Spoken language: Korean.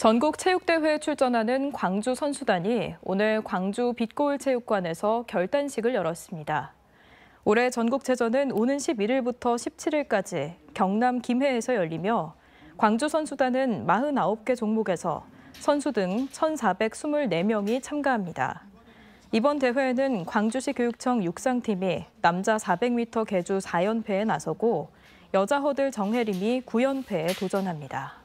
전국 체육대회에 출전하는 광주 선수단이 오늘 광주 빛골 체육관에서 결단식을 열었습니다. 올해 전국체전은 오는 11일부터 17일까지 경남 김해에서 열리며 광주 선수단은 49개 종목에서 선수 등 1,424명이 참가합니다. 이번 대회에는 광주시 교육청 육상팀이 남자 400m 개주 4연패에 나서고 여자 허들 정혜림이 9연패에 도전합니다.